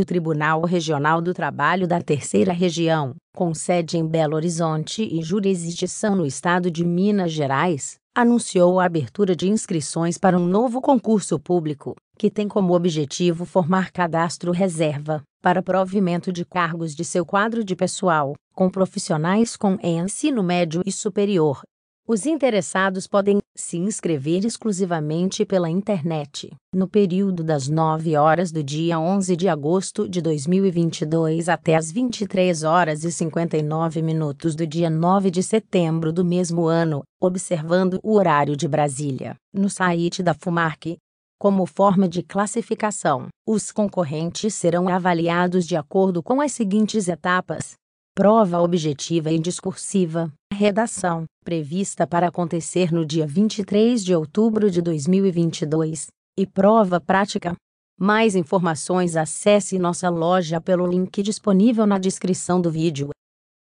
O Tribunal Regional do Trabalho da Terceira Região, com sede em Belo Horizonte e jurisdição no estado de Minas Gerais, anunciou a abertura de inscrições para um novo concurso público, que tem como objetivo formar cadastro reserva para provimento de cargos de seu quadro de pessoal, com profissionais com ensino médio e superior, os interessados podem se inscrever exclusivamente pela internet, no período das 9 horas do dia 11 de agosto de 2022 até as 23 horas e 59 minutos do dia 9 de setembro do mesmo ano, observando o horário de Brasília, no site da FUMARC. Como forma de classificação, os concorrentes serão avaliados de acordo com as seguintes etapas: prova objetiva e discursiva, redação, prevista para acontecer no dia 23 de outubro de 2022, e prova prática. Mais informações acesse nossa loja pelo link disponível na descrição do vídeo.